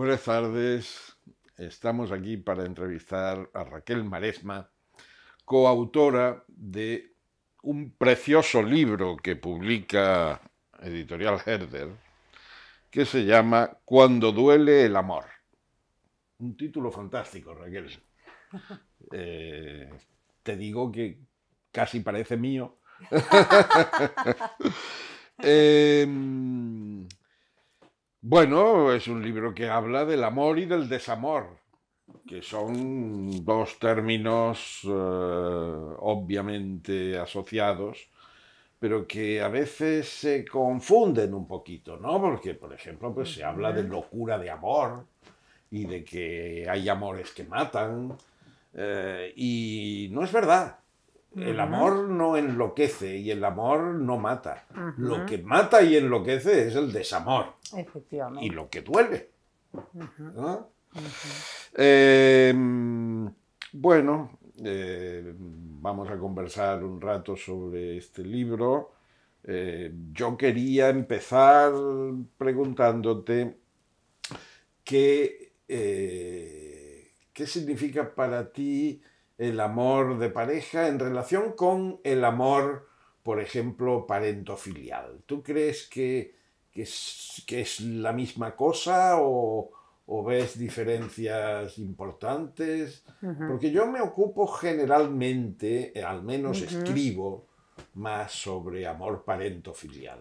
Buenas tardes. Estamos aquí para entrevistar a Raquel Maresma, coautora de un precioso libro que publica Editorial Herder, que se llama Cuando duele el amor. Un título fantástico, Raquel. Eh, te digo que casi parece mío. Em, bueno, es un libro que habla del amor y del desamor, que son dos términos eh, obviamente asociados, pero que a veces se confunden un poquito, ¿no? Porque, por ejemplo, pues, se habla de locura de amor y de que hay amores que matan, eh, y no es verdad. El amor no enloquece y el amor no mata. Lo que mata y enloquece es el desamor. Y lo que duele. Eh, bueno, eh, vamos a conversar un rato sobre este libro. Eh, yo quería empezar preguntándote qué, qué significa para ti el amor de pareja en relación con el amor, por ejemplo, parentofilial. ¿Tú crees que, es, la misma cosa o, ves diferencias importantes? Porque yo me ocupo generalmente, eh, al menos escribo, más sobre amor parentofilial.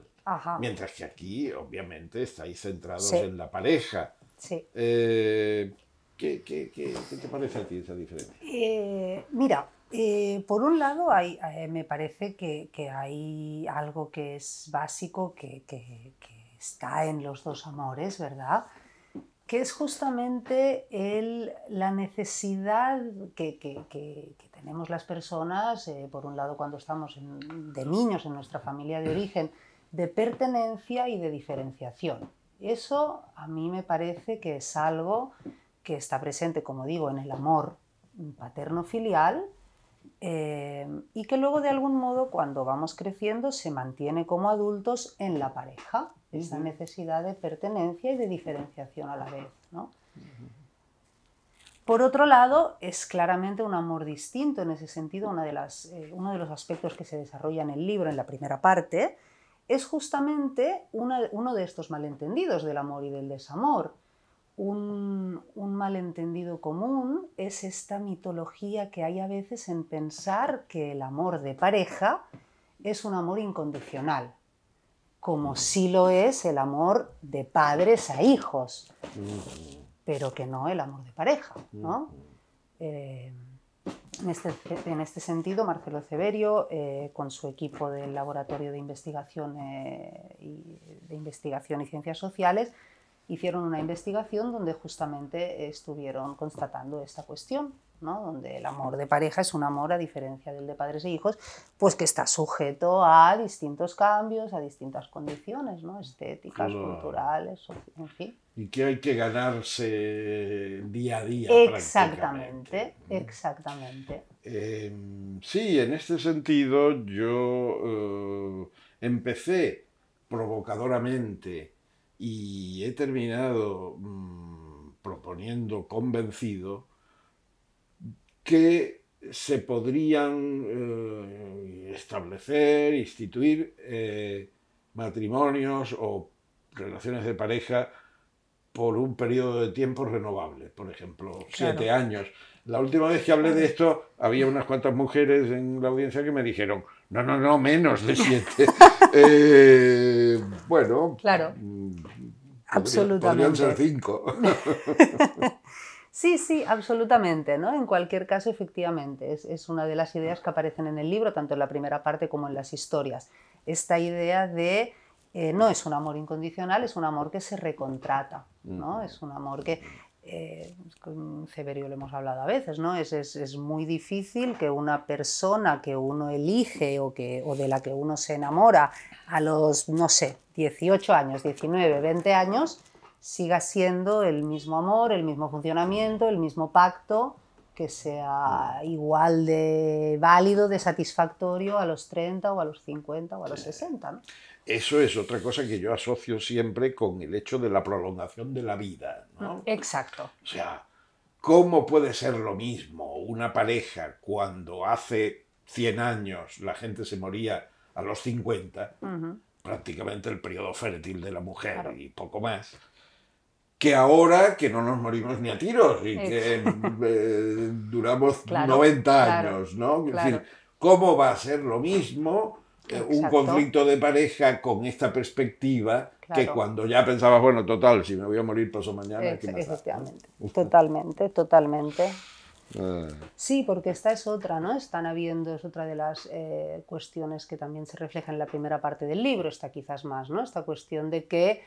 Mientras que aquí, obviamente, estáis centrados en la pareja. Sí. Eh, ¿Qué, te parece a ti esa diferencia? Eh, mira, eh, por un lado, hay, eh, me parece que, hay algo que es básico, que, está en los dos amores, ¿verdad? Que es justamente la necesidad que, tenemos las personas, por un lado cuando estamos de niños en nuestra familia de origen, de pertenencia y de diferenciación. Eso a mí me parece que es algo que está presente, como digo, en el amor paterno-filial eh, y que luego de algún modo cuando vamos creciendo se mantiene como adultos en la pareja, esa necesidad de pertenencia y de diferenciación a la vez. Por otro lado, es claramente un amor distinto en ese sentido, una de las, eh, uno de los aspectos que se desarrolla en el libro, en la primera parte, es justamente uno de estos malentendidos del amor y del desamor, un, malentendido común es esta mitología que hay a veces en pensar que el amor de pareja es un amor incondicional, como si lo es el amor de padres a hijos, pero que no el amor de pareja. ¿no? Eh, este, en, este, sentido, Marcelo Ceverio eh, con su equipo del Laboratorio de Investigación, eh, de Investigación y Ciencias Sociales, hicieron una investigación donde justamente estuvieron constatando esta cuestión. donde el amor de pareja es un amor a diferencia del de padres e hijos, pues que está sujeto a distintos cambios, a distintas condiciones ¿no? estéticas, culturales, en fin. Y que hay que ganarse día a día. Exactamente, exactamente. Em, sí, en este sentido yo eh, empecé provocadoramente y he terminado mm, proponiendo convencido que se podrían eh, establecer, instituir eh, matrimonios o relaciones de pareja por un periodo de tiempo renovable, por ejemplo, siete años. La última vez que hablé de esto, había unas cuantas mujeres en la audiencia que me dijeron, no, no, no, menos de siete. Eh, bueno. Claro. Mm, absolutamente. ser cinco. Sí, sí, absolutamente, ¿no? En cualquier caso, efectivamente, es, una de las ideas que aparecen en el libro, tanto en la primera parte como en las historias. Esta idea de eh, no es un amor incondicional, es un amor que se recontrata, ¿no? Mm. Es un amor que eh, pues con Severio le hemos hablado a veces, ¿no? Es, muy difícil que una persona que uno elige o, que, o de la que uno se enamora a los, no sé, 18 años, 19, 20 años, siga siendo el mismo amor, el mismo funcionamiento, el mismo pacto que sea mm. igual de válido, de satisfactorio a los 30 o a los 50 o a los 60. Eso es otra cosa que yo asocio siempre con el hecho de la prolongación de la vida. Mm, exacto. O sea, ¿cómo puede ser lo mismo una pareja cuando hace 100 años la gente se moría a los 50? prácticamente el periodo fértil de la mujer y poco más, que ahora que no nos morimos ni a tiros y que eh, duramos 90 años, ¿no? Es decir, ¿cómo va a ser lo mismo eh, un conflicto de pareja con esta perspectiva que cuando ya pensabas, bueno, total, si me voy a morir paso mañana, Ex Efectivamente, totalmente, totalmente. Ah. Sí, porque esta es otra, ¿no? Están habiendo, es otra de las eh, cuestiones que también se refleja en la primera parte del libro, esta quizás más, ¿no? Esta cuestión de que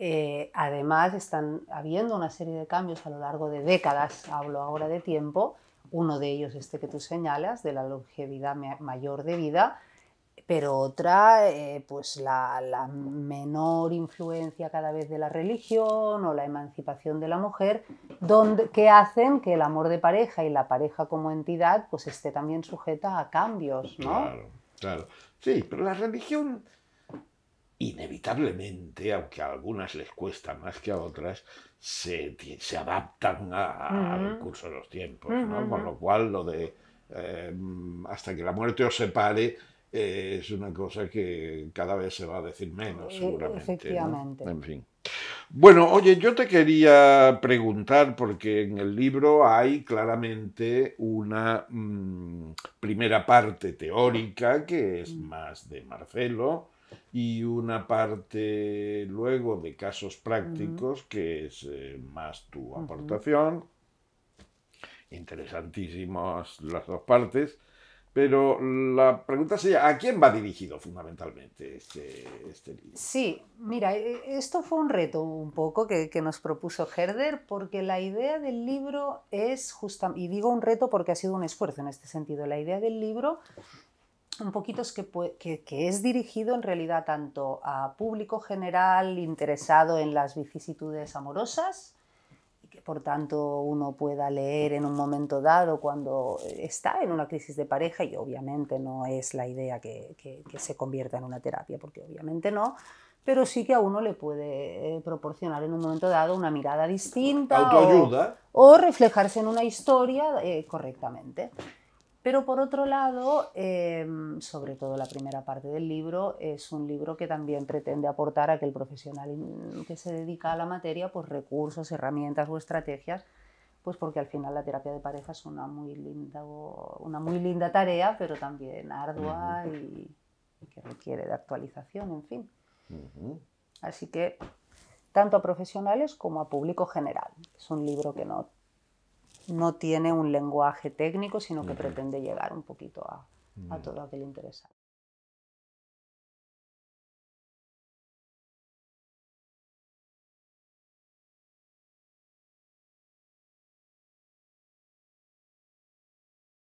eh, además, están habiendo una serie de cambios a lo largo de décadas, hablo ahora de tiempo, uno de ellos este que tú señalas, de la longevidad mayor de vida, pero otra, eh, pues la, menor influencia cada vez de la religión o la emancipación de la mujer, donde, que hacen que el amor de pareja y la pareja como entidad pues esté también sujeta a cambios, ¿no? Claro, claro. Sí, pero la religión inevitablemente, aunque a algunas les cuesta más que a otras, se, adaptan al curso de los tiempos, Con lo cual lo de em, hasta que la muerte os separe eh, es una cosa que cada vez se va a decir menos, e-, seguramente. Efectivamente. En fin. Bueno, oye, yo te quería preguntar, porque en el libro hay claramente una mm, primera parte teórica que es mm. más de Marcelo, y una parte luego de casos prácticos, que es eh, más tu aportación. Interesantísimas las dos partes. Pero la pregunta sería, ¿a quién va dirigido fundamentalmente este, este libro? Sí, mira, eh, esto fue un reto un poco que, que nos propuso Herder, porque la idea del libro es justamente, y digo un reto porque ha sido un esfuerzo en este sentido, la idea del libro un poquito es que, es dirigido en realidad tanto a público general interesado en las vicisitudes amorosas, y que por tanto uno pueda leer en un momento dado cuando está en una crisis de pareja, y obviamente no es la idea que, se convierta en una terapia, porque obviamente no, pero sí que a uno le puede eh, proporcionar en un momento dado una mirada distinta. O, reflejarse en una historia eh, correctamente. Pero por otro lado, em, sobre todo la primera parte del libro, es un libro que también pretende aportar a que el profesional que se dedica a la materia, pues recursos, herramientas o estrategias, pues porque al final la terapia de pareja es una muy linda, una muy linda tarea, pero también ardua y, que requiere de actualización, en fin. Así que tanto a profesionales como a público general. Es un libro que no no tiene un lenguaje técnico, sino que pretende llegar un poquito a, a todo aquel interesante.